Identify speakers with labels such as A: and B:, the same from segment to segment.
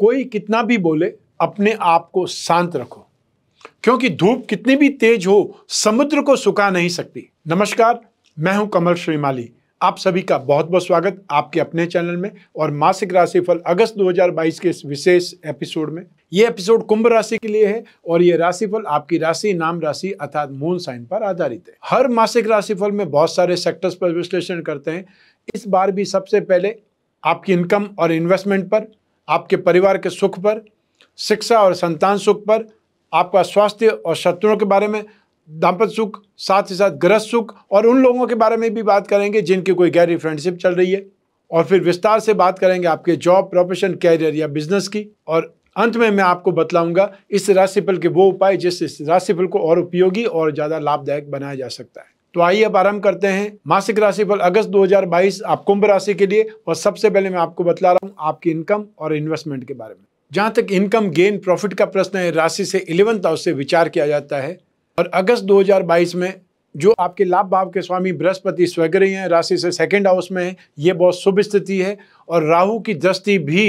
A: कोई कितना भी बोले अपने आप को शांत रखो क्योंकि धूप कितनी भी तेज हो समुद्र को सुखा नहीं सकती नमस्कार मैं हूं कमल श्रीमाली आप सभी का बहुत बहुत स्वागत आपके अपने चैनल में और मासिक राशिफल अगस्त 2022 के इस विशेष एपिसोड में ये एपिसोड कुंभ राशि के लिए है और ये राशिफल आपकी राशि नाम राशि अर्थात मून साइन पर आधारित है हर मासिक राशिफल में बहुत सारे सेक्टर्स पर विश्लेषण करते हैं इस बार भी सबसे पहले आपकी इनकम और इन्वेस्टमेंट पर आपके परिवार के सुख पर शिक्षा और संतान सुख पर आपका स्वास्थ्य और शत्रुओं के बारे में दाम्पत्य सुख साथ ही साथ ग्रह सुख और उन लोगों के बारे में भी बात करेंगे जिनकी कोई गहरी फ्रेंडशिप चल रही है और फिर विस्तार से बात करेंगे आपके जॉब प्रोफेशन कैरियर या बिजनेस की और अंत में मैं आपको बतलाऊंगा इस राशिफल के वो उपाय जिस इस राशिफल को और उपयोगी और ज़्यादा लाभदायक बनाया जा सकता है तो आइए अब आरंभ करते हैं मासिक राशि फल अगस्त 2022 आप कुंभ राशि के लिए और सबसे पहले मैं आपको बतला रहा हूँ आपकी इनकम और इन्वेस्टमेंट के बारे में जहां तक इनकम गेन प्रॉफिट का प्रश्न है राशि से इलेवंथ हाउस से विचार किया जाता है और अगस्त 2022 में जो आपके लाभ भाव के स्वामी बृहस्पति स्वग्रही हैं राशि से सेकेंड हाउस में है ये बहुत शुभ स्थिति है और राहू की दृष्टि भी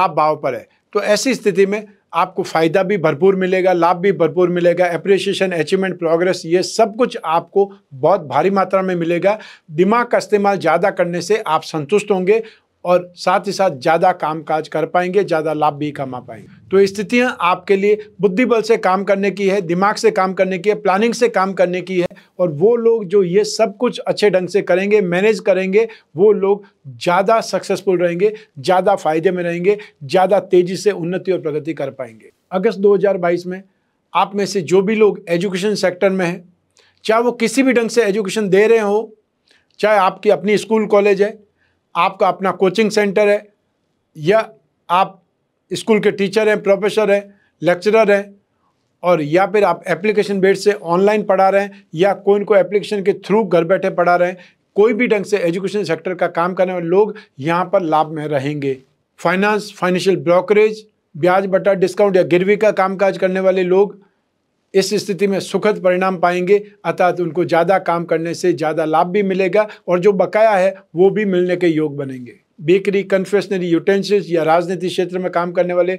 A: लाभ भाव पर है तो ऐसी स्थिति में आपको फ़ायदा भी भरपूर मिलेगा लाभ भी भरपूर मिलेगा अप्रिसिएशन अचीवमेंट प्रोग्रेस ये सब कुछ आपको बहुत भारी मात्रा में मिलेगा दिमाग का इस्तेमाल ज़्यादा करने से आप संतुष्ट होंगे और साथ ही साथ ज़्यादा काम काज कर पाएंगे ज़्यादा लाभ भी कमा पाएंगे तो स्थितियां आपके लिए बुद्धि बल से काम करने की है दिमाग से काम करने की है प्लानिंग से काम करने की है और वो लोग जो ये सब कुछ अच्छे ढंग से करेंगे मैनेज करेंगे वो लोग ज़्यादा सक्सेसफुल रहेंगे ज़्यादा फायदे में रहेंगे ज़्यादा तेज़ी से उन्नति और प्रगति कर पाएंगे अगस्त दो में आप में से जो भी लोग एजुकेशन सेक्टर में हैं चाहे वो किसी भी ढंग से एजुकेशन दे रहे हो चाहे आपकी अपनी स्कूल कॉलेज है आपका अपना कोचिंग सेंटर है या आप स्कूल के टीचर हैं प्रोफेसर हैं लेक्चरर हैं और या फिर आप एप्लीकेशन बेड से ऑनलाइन पढ़ा रहे हैं या कोई इनको एप्लीकेशन के थ्रू घर बैठे पढ़ा रहे हैं कोई भी ढंग से एजुकेशन सेक्टर का काम करने वाले लोग यहाँ पर लाभ में रहेंगे फाइनेंस फाइनेंशियल ब्रोकरेज ब्याज बटा डिस्काउंट या गिरवी का कामकाज करने वाले लोग इस स्थिति में सुखद परिणाम पाएंगे अर्थात उनको ज़्यादा काम करने से ज़्यादा लाभ भी मिलेगा और जो बकाया है वो भी मिलने के योग बनेंगे बेकरी कन्फेशनरी यूटेंसिल्स या राजनीतिक क्षेत्र में काम करने वाले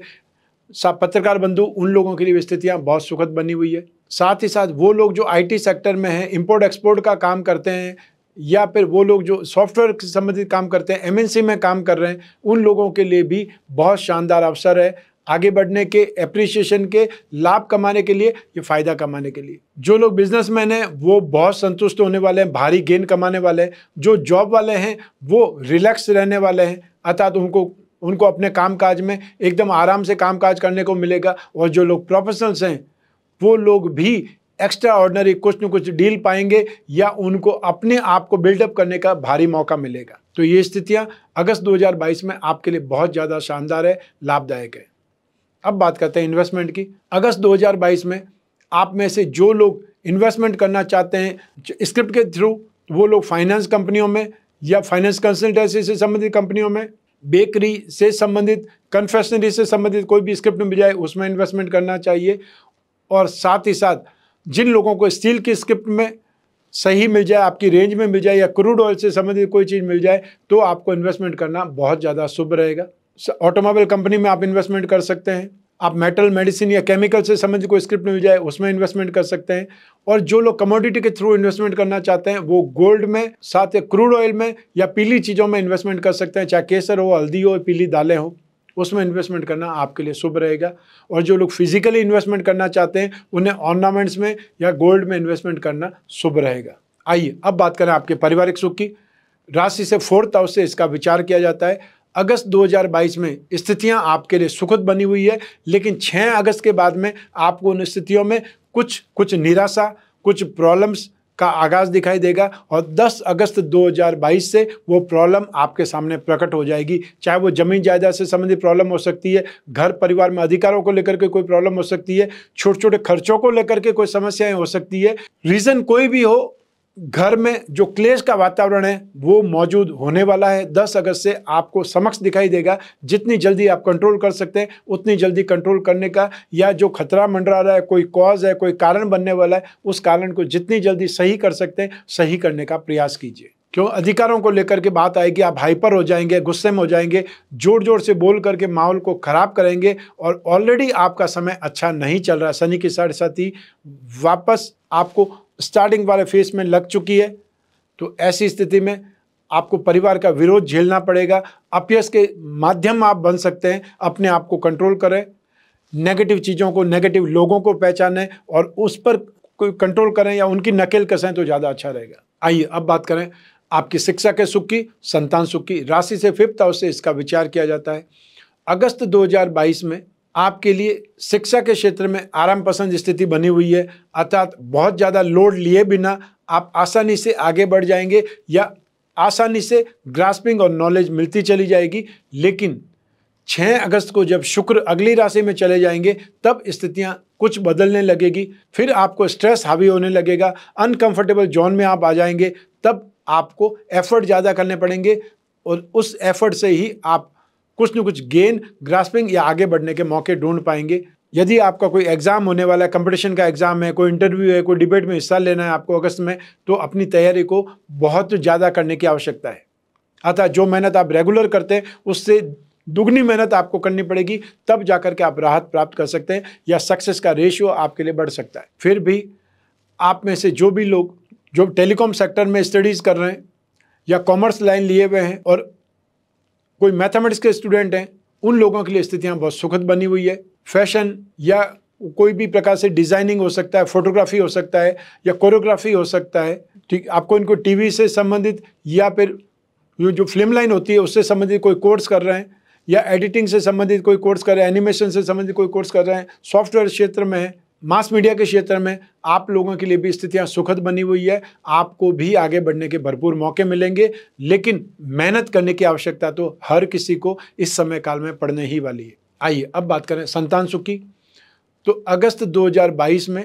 A: पत्रकार बंधु उन लोगों के लिए स्थितियाँ बहुत सुखद बनी हुई है साथ ही साथ वो लोग जो आईटी सेक्टर में हैं इंपोर्ट एक्सपोर्ट का काम करते हैं या फिर वो लोग जो सॉफ्टवेयर से संबंधित काम करते हैं एमएनसी में काम कर रहे हैं उन लोगों के लिए भी बहुत शानदार अवसर है आगे बढ़ने के एप्रिसिएशन के लाभ कमाने के लिए या फ़ायदा कमाने के लिए जो लोग बिजनेसमैन हैं वो बहुत संतुष्ट होने वाले हैं भारी गेन कमाने वाले हैं जो जॉब वाले हैं वो रिलैक्स रहने वाले हैं अर्थात तो उनको उनको अपने कामकाज में एकदम आराम से कामकाज करने को मिलेगा और जो लोग प्रोफेशनल्स हैं वो लोग भी एक्स्ट्रा ऑर्डनरी कुछ न कुछ डील पाएंगे या उनको अपने आप को बिल्डअप करने का भारी मौका मिलेगा तो ये स्थितियाँ अगस्त 2022 में आपके लिए बहुत ज़्यादा शानदार है लाभदायक है अब बात करते हैं इन्वेस्टमेंट की अगस्त 2022 में आप में से जो लोग इन्वेस्टमेंट करना चाहते हैं स्क्रिप्ट के थ्रू वो लोग फाइनेंस कंपनियों में या फाइनेंस कंसल्टेंसी से संबंधित कंपनियों में बेकरी से संबंधित कन्फेशनरी से संबंधित कोई भी स्क्रिप्ट मिल जाए उसमें इन्वेस्टमेंट करना चाहिए और साथ ही साथ जिन लोगों को स्टील की स्क्रिप्ट में सही मिल जाए आपकी रेंज में मिल जाए या क्रूड ऑयल से संबंधित कोई चीज़ मिल जाए तो आपको इन्वेस्टमेंट करना बहुत ज़्यादा शुभ रहेगा ऑटोमोबाइल कंपनी में आप इन्वेस्टमेंट कर सकते हैं आप मेटल मेडिसिन या केमिकल से समझ को स्क्रिप्ट मिल जाए उसमें इन्वेस्टमेंट कर सकते हैं और जो लोग कमोडिटी के थ्रू इन्वेस्टमेंट करना चाहते हैं वो गोल्ड में साथ ही क्रूड ऑयल में या पीली चीज़ों में इन्वेस्टमेंट कर सकते हैं चाहे केसर हो हल्दी हो पीली दालें हो उसमें इन्वेस्टमेंट करना आपके लिए शुभ रहेगा और जो लोग फिजिकली इन्वेस्टमेंट करना चाहते हैं उन्हें ऑर्नामेंट्स में या गोल्ड में इन्वेस्टमेंट करना शुभ रहेगा आइए अब बात करें आपके पारिवारिक सुख की राशि से फोर्थ हाउस से इसका विचार किया जाता है अगस्त 2022 में स्थितियां आपके लिए सुखद बनी हुई है लेकिन 6 अगस्त के बाद में आपको उन स्थितियों में कुछ कुछ निराशा कुछ प्रॉब्लम्स का आगाज दिखाई देगा और 10 अगस्त 2022 से वो प्रॉब्लम आपके सामने प्रकट हो जाएगी चाहे वो जमीन जायदाद से संबंधित प्रॉब्लम हो सकती है घर परिवार में अधिकारों को लेकर के कोई प्रॉब्लम हो सकती है छोटे छोटे खर्चों को लेकर के कोई समस्याएं हो सकती है रीज़न कोई भी हो घर में जो क्लेश का वातावरण है वो मौजूद होने वाला है 10 अगस्त से आपको समक्ष दिखाई देगा जितनी जल्दी आप कंट्रोल कर सकते हैं उतनी जल्दी कंट्रोल करने का या जो खतरा मंडरा रहा है कोई कॉज है कोई कारण बनने वाला है उस कारण को जितनी जल्दी सही कर सकते हैं सही करने का प्रयास कीजिए क्यों अधिकारों को लेकर के बात आएगी आप हाइपर हो जाएंगे गुस्से में हो जाएंगे जोर जोर से बोल करके माहौल को ख़राब करेंगे और ऑलरेडी आपका समय अच्छा नहीं चल रहा है शनि के साढ़े ही वापस आपको स्टार्टिंग वाले फेस में लग चुकी है तो ऐसी स्थिति में आपको परिवार का विरोध झेलना पड़ेगा अपयस के माध्यम आप बन सकते हैं अपने आप को कंट्रोल करें नेगेटिव चीज़ों को नेगेटिव लोगों को पहचानें और उस पर कोई कंट्रोल करें या उनकी नकेल कसें तो ज़्यादा अच्छा रहेगा आइए अब बात करें आपकी शिक्षा के सुख की संतान सुख की राशि से फिफ्थ हाउस से इसका विचार किया जाता है अगस्त 2022 में आपके लिए शिक्षा के क्षेत्र में आराम पसंद स्थिति बनी हुई है अर्थात बहुत ज़्यादा लोड लिए बिना आप आसानी से आगे बढ़ जाएंगे या आसानी से ग्रास्पिंग और नॉलेज मिलती चली जाएगी लेकिन 6 अगस्त को जब शुक्र अगली राशि में चले जाएंगे तब स्थितियां कुछ बदलने लगेगी फिर आपको स्ट्रेस हावी होने लगेगा अनकंफर्टेबल जोन में आप आ जाएंगे तब आपको एफर्ट ज़्यादा करने पड़ेंगे और उस एफर्ट से ही आप कुछ न कुछ गेन ग्रास्पिंग या आगे बढ़ने के मौके ढूंढ पाएंगे यदि आपका कोई एग्ज़ाम होने वाला है कंपटीशन का एग्ज़ाम है कोई इंटरव्यू है कोई डिबेट में हिस्सा लेना है आपको अगस्त में तो अपनी तैयारी को बहुत ज़्यादा करने की आवश्यकता है अतः जो मेहनत आप रेगुलर करते हैं उससे दुगनी मेहनत आपको करनी पड़ेगी तब जाकर के आप राहत प्राप्त कर सकते हैं या सक्सेस का रेशियो आपके लिए बढ़ सकता है फिर भी आप में से जो भी लोग जो टेलीकॉम सेक्टर में स्टडीज़ कर रहे हैं या कॉमर्स लाइन लिए हुए हैं और कोई मैथमेटिक्स के स्टूडेंट हैं उन लोगों के लिए स्थितियाँ बहुत सुखद बनी हुई है फैशन या कोई भी प्रकार से डिज़ाइनिंग हो सकता है फोटोग्राफी हो सकता है या कोरियोग्राफी हो सकता है ठीक आपको इनको टीवी से संबंधित या फिर जो जो फिल्म लाइन होती है उससे संबंधित कोई कोर्स कर रहे हैं या एडिटिंग से संबंधित कोई कोर्स कर रहे हैं एनिमेशन से संबंधित कोई कोर्स कर रहे हैं सॉफ्टवेयर क्षेत्र में है मास मीडिया के क्षेत्र में आप लोगों के लिए भी स्थितियां सुखद बनी हुई है आपको भी आगे बढ़ने के भरपूर मौके मिलेंगे लेकिन मेहनत करने की आवश्यकता तो हर किसी को इस समय काल में पड़ने ही वाली है आइए अब बात करें संतान सुखी तो अगस्त 2022 में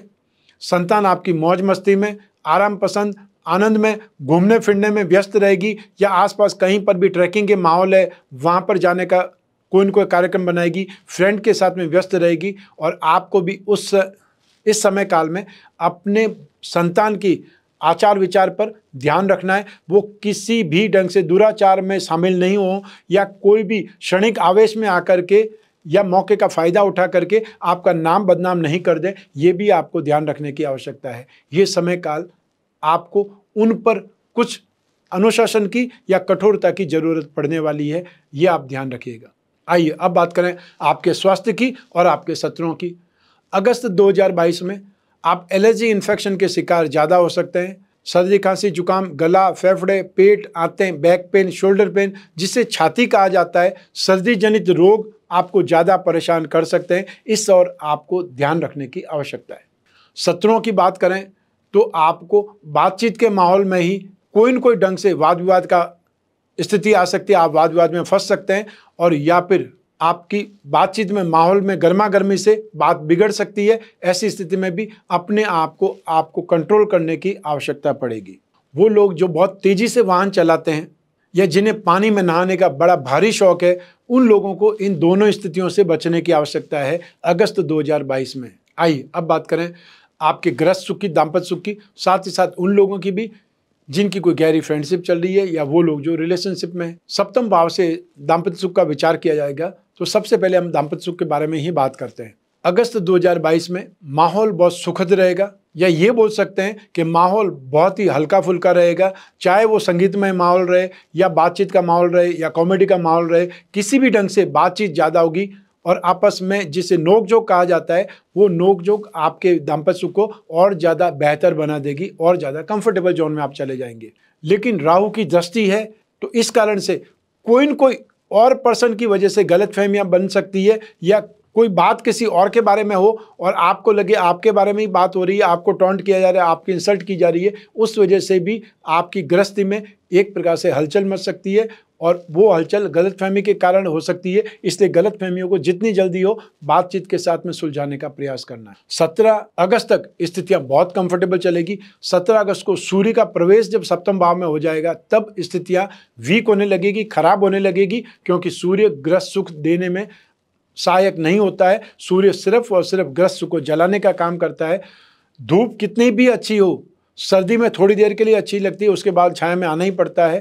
A: संतान आपकी मौज मस्ती में आराम पसंद आनंद में घूमने फिरने में व्यस्त रहेगी या आसपास कहीं पर भी ट्रैकिंग के माहौल है वहाँ पर जाने का कोई न कोई कार्यक्रम बनाएगी फ्रेंड के साथ में व्यस्त रहेगी और आपको भी उस इस समय काल में अपने संतान की आचार विचार पर ध्यान रखना है वो किसी भी ढंग से दुराचार में शामिल नहीं हो या कोई भी क्षणिक आवेश में आकर के या मौके का फ़ायदा उठा करके आपका नाम बदनाम नहीं कर दे ये भी आपको ध्यान रखने की आवश्यकता है ये समय काल आपको उन पर कुछ अनुशासन की या कठोरता की ज़रूरत पड़ने वाली है ये आप ध्यान रखिएगा आइए अब बात करें आपके स्वास्थ्य की और आपके शत्रुओं की अगस्त 2022 में आप एलर्जी इन्फेक्शन के शिकार ज़्यादा हो सकते हैं सर्दी खांसी जुकाम गला फेफड़े पेट आते बैक पेन शोल्डर पेन जिसे छाती कहा जाता है सर्दी जनित रोग आपको ज़्यादा परेशान कर सकते हैं इस और आपको ध्यान रखने की आवश्यकता है सत्रों की बात करें तो आपको बातचीत के माहौल में ही कोई न कोई ढंग से वाद विवाद का स्थिति आ सकती है आप वाद विवाद में फंस सकते हैं और या फिर आपकी बातचीत में माहौल में गर्मा गर्मी से बात बिगड़ सकती है ऐसी स्थिति में भी अपने आप को आपको कंट्रोल करने की आवश्यकता पड़ेगी वो लोग जो बहुत तेज़ी से वाहन चलाते हैं या जिन्हें पानी में नहाने का बड़ा भारी शौक है उन लोगों को इन दोनों स्थितियों से बचने की आवश्यकता है अगस्त 2022 में आइए अब बात करें आपके ग्रस्त सुख की दाम्पत्य सुख की साथ ही साथ उन लोगों की भी जिनकी कोई गहरी फ्रेंडशिप चल रही है या वो लोग जो रिलेशनशिप में सप्तम भाव से दाम्पत्य सुख का विचार किया जाएगा तो सबसे पहले हम दाम्पत्य सुख के बारे में ही बात करते हैं अगस्त 2022 में माहौल बहुत सुखद रहेगा या ये बोल सकते हैं कि माहौल बहुत ही हल्का फुल्का रहेगा चाहे वो संगीतमय माहौल रहे या बातचीत का माहौल रहे या कॉमेडी का माहौल रहे किसी भी ढंग से बातचीत ज़्यादा होगी और आपस में जिसे नोकझोंक कहा जाता है वो नोकझोंक आपके दाम्पत्य सुख को और ज़्यादा बेहतर बना देगी और ज़्यादा कंफर्टेबल जोन में आप चले जाएंगे लेकिन राहु की दृष्टि है तो इस कारण से कोई न कोई और पर्सन की वजह से गलत फहमियाँ बन सकती है या कोई बात किसी और के बारे में हो और आपको लगे आपके बारे में ही बात हो रही है आपको टॉन्ट किया जा रहा है आपकी इंसल्ट की जा रही है उस वजह से भी आपकी गृहस्थी में एक प्रकार से हलचल मच सकती है और वो हलचल गलतफहमी के कारण हो सकती है इसलिए गलतफहमियों को जितनी जल्दी हो बातचीत के साथ में सुलझाने का प्रयास करना है सत्रह अगस्त तक स्थितियां बहुत कंफर्टेबल चलेगी सत्रह अगस्त को सूर्य का प्रवेश जब सप्तम भाव में हो जाएगा तब स्थितियां वीक होने लगेगी खराब होने लगेगी क्योंकि सूर्य ग्रह सुख देने में सहायक नहीं होता है सूर्य सिर्फ और सिर्फ ग्रस्त को जलाने का काम करता है धूप कितनी भी अच्छी हो सर्दी में थोड़ी देर के लिए अच्छी लगती है उसके बाद छाया में आना ही पड़ता है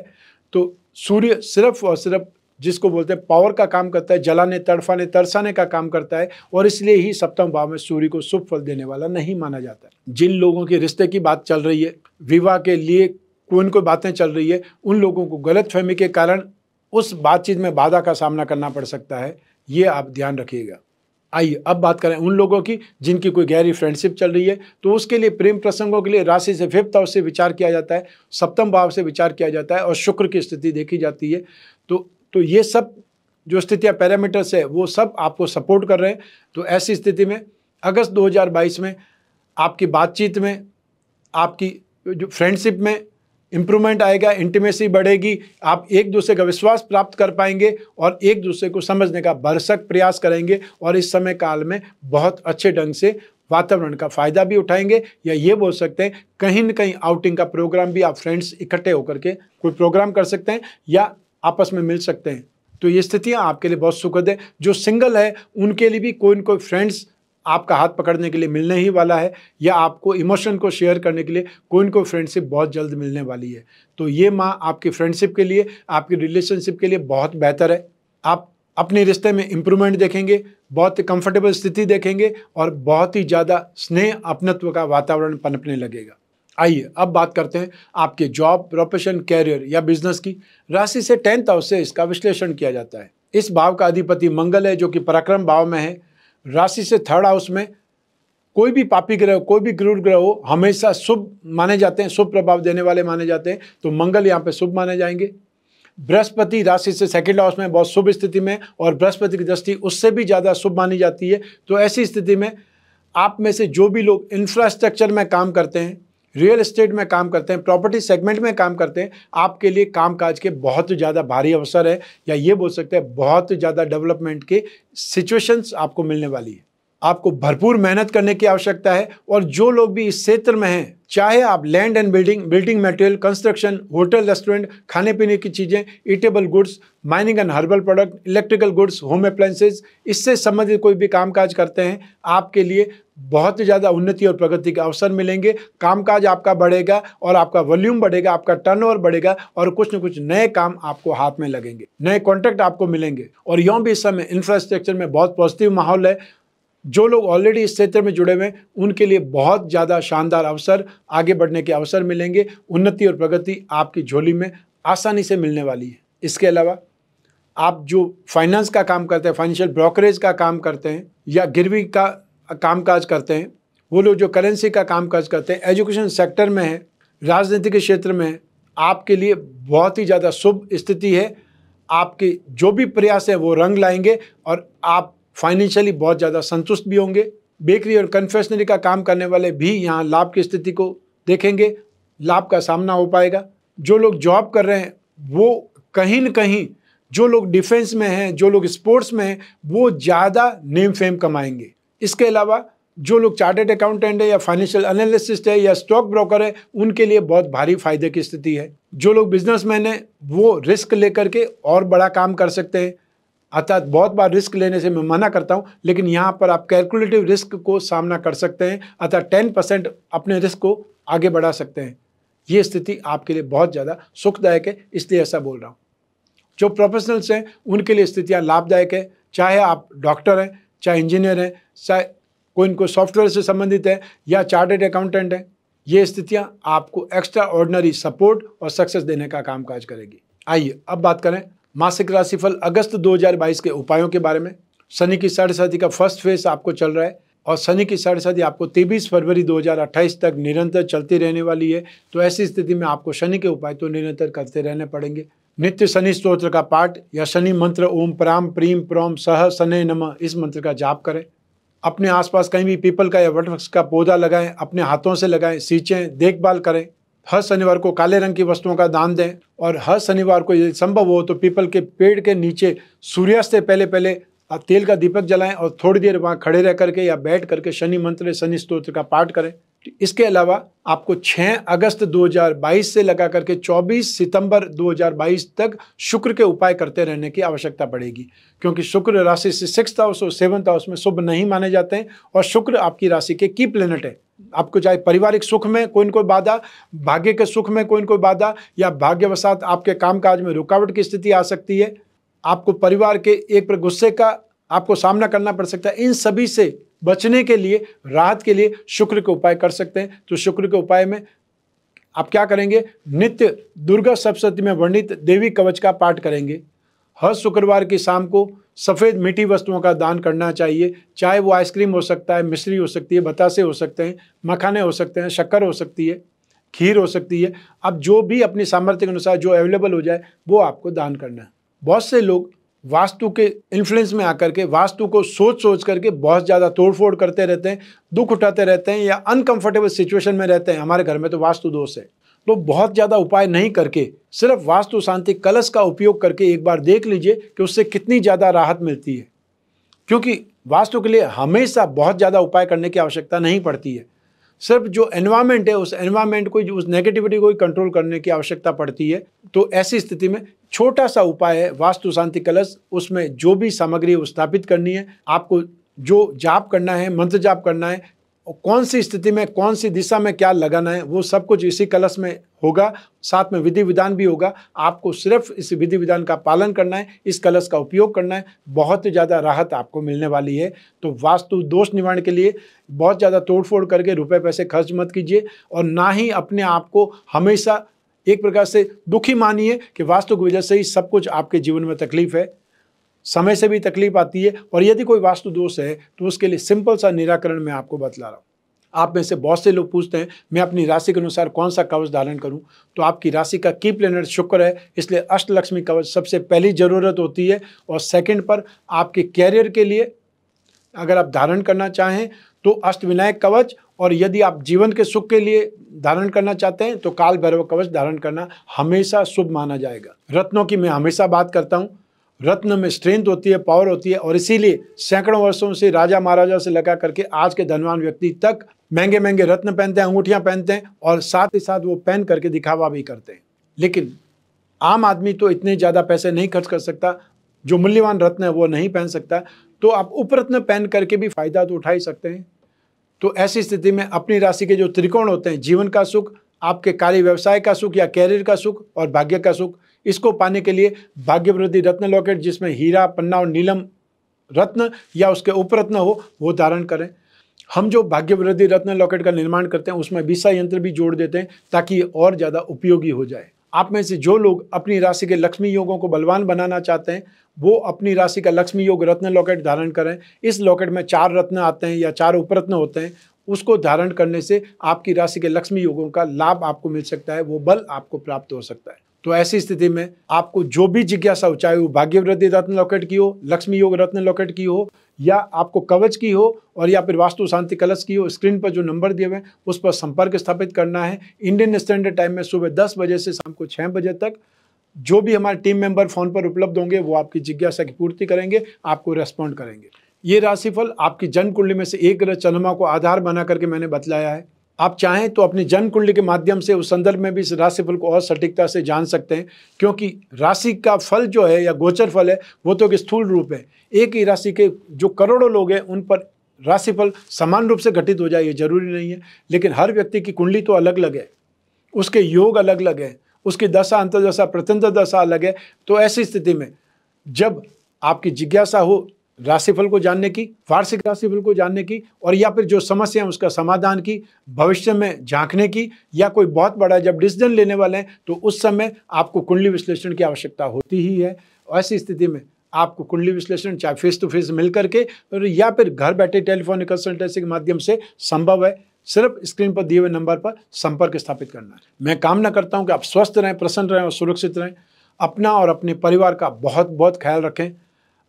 A: तो सूर्य सिर्फ और सिर्फ जिसको बोलते हैं पावर का काम करता है जलाने तड़फाने तरसाने का काम करता है और इसलिए ही सप्तम भाव में सूर्य को शुभ फल देने वाला नहीं माना जाता है जिन लोगों के रिश्ते की बात चल रही है विवाह के लिए कौन कोई बातें चल रही है उन लोगों को गलतफहमी के कारण उस बातचीत में बाधा का सामना करना पड़ सकता है ये आप ध्यान रखिएगा आइए अब बात करें उन लोगों की जिनकी कोई गहरी फ्रेंडशिप चल रही है तो उसके लिए प्रेम प्रसंगों के लिए राशि से फिफ्थ हाउस से विचार किया जाता है सप्तम भाव से विचार किया जाता है और शुक्र की स्थिति देखी जाती है तो तो ये सब जो स्थितियाँ पैरामीटर्स है वो सब आपको सपोर्ट कर रहे हैं तो ऐसी स्थिति में अगस्त 2022 में आपकी बातचीत में आपकी जो फ्रेंडशिप में इम्प्रूवमेंट आएगा इंटीमेसी बढ़ेगी आप एक दूसरे का विश्वास प्राप्त कर पाएंगे और एक दूसरे को समझने का भरसक प्रयास करेंगे और इस समय काल में बहुत अच्छे ढंग से वातावरण का फायदा भी उठाएंगे या ये बोल सकते हैं कहीं ना कहीं आउटिंग का प्रोग्राम भी आप फ्रेंड्स इकट्ठे होकर के कोई प्रोग्राम कर सकते हैं या आपस में मिल सकते हैं तो ये स्थितियाँ आपके लिए बहुत सुखद है जो सिंगल है उनके लिए भी कोई ना कोई फ्रेंड्स आपका हाथ पकड़ने के लिए मिलने ही वाला है या आपको इमोशन को शेयर करने के लिए कोई न कोई फ्रेंडशिप बहुत जल्द मिलने वाली है तो ये माँ आपकी फ्रेंडशिप के लिए आपकी रिलेशनशिप के लिए बहुत बेहतर है आप अपने रिश्ते में इम्प्रूवमेंट देखेंगे बहुत ही कंफर्टेबल स्थिति देखेंगे और बहुत ही ज़्यादा स्नेह अपनत्व का वातावरण पनपने लगेगा आइए अब बात करते हैं आपके जॉब प्रोफेशन कैरियर या बिजनेस की राशि से टेंथ हाउस से इसका विश्लेषण किया जाता है इस भाव का अधिपति मंगल है जो कि पराक्रम भाव में है राशि से थर्ड हाउस में कोई भी पापी ग्रह कोई भी गुरु ग्रह हो हमेशा शुभ माने जाते हैं शुभ प्रभाव देने वाले माने जाते हैं तो मंगल यहाँ पे शुभ माने जाएंगे बृहस्पति राशि से सेकेंड हाउस में बहुत शुभ स्थिति में और बृहस्पति की दृष्टि उससे भी ज़्यादा शुभ मानी जाती है तो ऐसी स्थिति में आप में से जो भी लोग इंफ्रास्ट्रक्चर में काम करते हैं रियल एस्टेट में काम करते हैं प्रॉपर्टी सेगमेंट में काम करते हैं आपके लिए कामकाज के बहुत ज़्यादा भारी अवसर है या ये बोल सकते हैं बहुत ज़्यादा डेवलपमेंट के सिचुएशंस आपको मिलने वाली है आपको भरपूर मेहनत करने की आवश्यकता है और जो लोग भी इस क्षेत्र में हैं चाहे आप land and building building material construction hotel restaurant खाने पीने की चीज़ें eatable goods mining and herbal product electrical goods home appliances इससे संबंधित कोई भी कामकाज करते हैं आपके लिए बहुत ही ज़्यादा उन्नति और प्रगति के अवसर मिलेंगे कामकाज आपका बढ़ेगा और आपका वॉल्यूम बढ़ेगा आपका टर्नओवर बढ़ेगा और कुछ न कुछ नए काम आपको हाथ में लगेंगे नए कॉन्ट्रैक्ट आपको मिलेंगे और यों भी इस समय इंफ्रास्ट्रक्चर में बहुत पॉजिटिव माहौल है जो लोग ऑलरेडी इस क्षेत्र में जुड़े हुए हैं उनके लिए बहुत ज़्यादा शानदार अवसर आगे बढ़ने के अवसर मिलेंगे उन्नति और प्रगति आपकी झोली में आसानी से मिलने वाली है इसके अलावा आप जो फाइनेंस का काम करते हैं फाइनेंशियल ब्रोकरेज का काम करते हैं या गिरवी का काम काज करते हैं वो लोग जो करेंसी का काम काज करते हैं एजुकेशन सेक्टर में है राजनीति के क्षेत्र में है आपके लिए बहुत ही ज़्यादा शुभ स्थिति है आपके जो भी प्रयास हैं वो रंग लाएंगे और आप फाइनेंशियली बहुत ज़्यादा संतुष्ट भी होंगे बेकरी और कन्फेक्शनरी का काम करने वाले भी यहाँ लाभ की स्थिति को देखेंगे लाभ का सामना हो पाएगा जो लोग जॉब कर रहे हैं वो कहीं न कहीं जो लोग डिफेंस में हैं जो लोग स्पोर्ट्स में हैं वो ज़्यादा नेम फेम कमाएंगे इसके अलावा जो लोग चार्टेड अकाउंटेंट है या फाइनेंशियल एनालिसिस्ट है या स्टॉक ब्रोकर है उनके लिए बहुत भारी फायदे की स्थिति है जो लोग बिजनेसमैन हैं वो रिस्क लेकर के और बड़ा काम कर सकते हैं अर्थात बहुत बार रिस्क लेने से मैं मना करता हूं लेकिन यहां पर आप कैलकुलेटिव रिस्क को सामना कर सकते हैं अर्थात टेन परसेंट अपने रिस्क को आगे बढ़ा सकते हैं ये स्थिति आपके लिए बहुत ज़्यादा सुखदायक है इसलिए ऐसा बोल रहा हूँ जो प्रोफेशनल्स हैं उनके लिए स्थितियाँ लाभदायक है चाहे आप डॉक्टर हैं चाहे इंजीनियर हैं चाहे कोई इनको सॉफ्टवेयर से संबंधित है या चार्टेड अकाउंटेंट हैं ये स्थितियाँ आपको एक्स्ट्रा ऑर्डनरी सपोर्ट और सक्सेस देने का कामकाज करेगी आइए अब बात करें मासिक राशिफल अगस्त 2022 के उपायों के बारे में शनि की साढ़े साथी का फर्स्ट फेज आपको चल रहा है और शनि की साढ़े साथी आपको 23 फरवरी 2028 तक निरंतर चलती रहने वाली है तो ऐसी स्थिति में आपको शनि के उपाय तो निरंतर करते रहने पड़ेंगे नित्य शनि स्त्रोत्र का पाठ या शनि मंत्र ओम प्राम प्रीम प्रोम सह शनि नम इस मंत्र का जाप करें अपने आसपास कहीं भी पीपल का या वटवृक्ष का पौधा लगाएं अपने हाथों से लगाएं सींचें देखभाल करें हर शनिवार को काले रंग की वस्तुओं का दान दें और हर शनिवार को यदि संभव हो तो पीपल के पेड़ के नीचे सूर्यास्त से पहले पहले आप तेल का दीपक जलाएं और थोड़ी देर वहाँ खड़े रह करके या बैठ करके शनि मंत्र शनि स्त्रोत्र का पाठ करें इसके अलावा आपको 6 अगस्त 2022 से लगा करके 24 सितंबर 2022 तक शुक्र के उपाय करते रहने की आवश्यकता पड़ेगी क्योंकि शुक्र राशि से सिक्स हाउस और सेवन्थ हाउस में शुभ नहीं माने जाते हैं और शुक्र आपकी राशि के की प्लेनेट है आपको चाहे पारिवारिक सुख में कोई न कोई बाधा भाग्य के सुख में कोई न कोई बाधा या भाग्यवशात आपके कामकाज में रुकावट की स्थिति आ सकती है आपको परिवार के एक पर गुस्से का आपको सामना करना पड़ सकता है इन सभी से बचने के लिए राहत के लिए शुक्र के उपाय कर सकते हैं तो शुक्र के उपाय में आप क्या करेंगे नित्य दुर्गा सप्तशती में वर्णित देवी कवच का पाठ करेंगे हर शुक्रवार की शाम को सफ़ेद मीठी वस्तुओं का दान करना चाहिए चाहे वो आइसक्रीम हो सकता है मिश्री हो सकती है बतासे हो सकते हैं मखाने हो सकते हैं शक्कर हो सकती है खीर हो सकती है अब जो भी अपनी सामर्थ्य के अनुसार जो अवेलेबल हो जाए वो आपको दान करना है बहुत से लोग वास्तु के इन्फ्लुएंस में आकर के वास्तु को सोच सोच करके बहुत ज़्यादा तोड़फोड़ करते रहते हैं दुख उठाते रहते हैं या अनकंफर्टेबल सिचुएशन में रहते हैं हमारे घर में तो वास्तु दोष है लोग तो बहुत ज़्यादा उपाय नहीं करके सिर्फ वास्तु शांति कलश का उपयोग करके एक बार देख लीजिए कि उससे कितनी ज़्यादा राहत मिलती है क्योंकि वास्तु के लिए हमेशा बहुत ज़्यादा उपाय करने की आवश्यकता नहीं पड़ती है सिर्फ जो एनवायरमेंट है उस एनवायरमेंट को उस नेगेटिविटी को ही कंट्रोल करने की आवश्यकता पड़ती है तो ऐसी स्थिति में छोटा सा उपाय है वास्तु शांति कलश उसमें जो भी सामग्री स्थापित करनी है आपको जो जाप करना है मंत्र जाप करना है कौन सी स्थिति में कौन सी दिशा में क्या लगाना है वो सब कुछ इसी कलश में होगा साथ में विधि विधान भी होगा आपको सिर्फ इस विधि विधान का पालन करना है इस कलश का उपयोग करना है बहुत ही ज़्यादा राहत आपको मिलने वाली है तो वास्तु दोष निवारण के लिए बहुत ज़्यादा तोड़फोड़ करके रुपए पैसे खर्च मत कीजिए और ना ही अपने आप को हमेशा एक प्रकार से दुखी मानिए कि वास्तु की वजह से ही सब कुछ आपके जीवन में तकलीफ है समय से भी तकलीफ आती है और यदि कोई वास्तु दोष है तो उसके लिए सिंपल सा निराकरण मैं आपको बतला रहा हूँ आप में से बहुत से लोग पूछते हैं मैं अपनी राशि के अनुसार कौन सा कवच धारण करूं तो आपकी राशि का की प्लेनेट शुक्र है इसलिए अष्टलक्ष्मी कवच सबसे पहली ज़रूरत होती है और सेकेंड पर आपके कैरियर के लिए अगर आप धारण करना चाहें तो अष्टविनायक कवच और यदि आप जीवन के सुख के लिए धारण करना चाहते हैं तो काल भैरव कवच धारण करना हमेशा शुभ माना जाएगा रत्नों की मैं हमेशा बात करता हूँ रत्न में स्ट्रेंथ होती है पावर होती है और इसीलिए सैकड़ों वर्षों से राजा महाराजा से लगा करके आज के धनवान व्यक्ति तक महंगे महंगे रत्न पहनते हैं अंगूठियाँ पहनते हैं और साथ ही साथ वो पहन करके दिखावा भी करते हैं लेकिन आम आदमी तो इतने ज़्यादा पैसे नहीं खर्च कर सकता जो मूल्यवान रत्न है वो नहीं पहन सकता तो आप उपरत्न पहन करके भी फ़ायदा तो उठा ही सकते हैं तो ऐसी स्थिति में अपनी राशि के जो त्रिकोण होते हैं जीवन का सुख आपके कार्य व्यवसाय का सुख या कैरियर का सुख और भाग्य का सुख इसको पाने के लिए भाग्यवृद्धि रत्न लॉकेट जिसमें हीरा पन्ना और नीलम रत्न या उसके उपरत्न हो वो धारण करें हम जो भाग्यवृद्धि रत्न लॉकेट का निर्माण करते हैं उसमें विषा यंत्र भी जोड़ देते हैं ताकि ये और ज़्यादा उपयोगी हो जाए आप में से जो लोग अपनी राशि के लक्ष्मी योगों को बलवान बनाना चाहते हैं वो अपनी राशि का लक्ष्मी योग रत्न लॉकेट धारण करें इस लॉकेट में चार रत्न आते हैं या चार उपरत्न होते हैं उसको धारण करने से आपकी राशि के लक्ष्मी योगों का लाभ आपको मिल सकता है वो बल आपको प्राप्त हो सकता है तो ऐसी स्थिति में आपको जो भी जिज्ञासा चाहे वो भाग्य वृद्धि रत्न लॉकेट की हो लक्ष्मी योग रत्न लॉकेट की हो या आपको कवच की हो और या फिर वास्तु शांति कलश की हो स्क्रीन पर जो नंबर दिए हुए उस पर संपर्क स्थापित करना है इंडियन स्टैंडर्ड टाइम में सुबह दस बजे से शाम को छः बजे तक जो भी हमारे टीम मेंबर फ़ोन पर उपलब्ध होंगे वो आपकी जिज्ञासा की पूर्ति करेंगे आपको रेस्पॉन्ड करेंगे ये राशिफल आपकी जन्म कुंडली में से एक ग्रह चंद्रमा को आधार बना करके मैंने बतलाया है आप चाहें तो अपने जन्म कुंडली के माध्यम से उस संदर्भ में भी इस राशिफल को और सटीकता से जान सकते हैं क्योंकि राशि का फल जो है या गोचर फल है वो तो एक स्थूल रूप है एक ही राशि के जो करोड़ों लोग हैं उन पर राशिफल समान रूप से घटित हो जाए ये जरूरी नहीं है लेकिन हर व्यक्ति की कुंडली तो अलग अलग है उसके योग अलग अलग है उसकी दशा अंतर्दशा प्रत्यंत दशा अलग है तो ऐसी स्थिति में जब आपकी जिज्ञासा हो राशिफल को जानने की वार्षिक राशिफल को जानने की और या फिर जो समस्या है उसका समाधान की भविष्य में झांकने की या कोई बहुत बड़ा जब डिसीजन लेने वाले हैं तो उस समय आपको कुंडली विश्लेषण की आवश्यकता होती ही है ऐसी स्थिति में आपको कुंडली विश्लेषण चाहे फेस टू फेस मिल करके या फिर घर बैठे टेलीफोनिक कंसल्टेंसी के माध्यम से संभव है सिर्फ स्क्रीन पर दिए हुए नंबर पर संपर्क स्थापित करना है मैं कामना करता हूँ कि आप स्वस्थ रहें प्रसन्न रहें और सुरक्षित रहें अपना और अपने परिवार का बहुत बहुत ख्याल रखें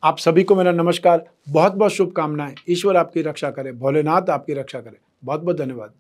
A: आप सभी को मेरा नमस्कार बहुत बहुत शुभकामनाएं ईश्वर आपकी रक्षा करे भोलेनाथ आपकी रक्षा करे बहुत बहुत धन्यवाद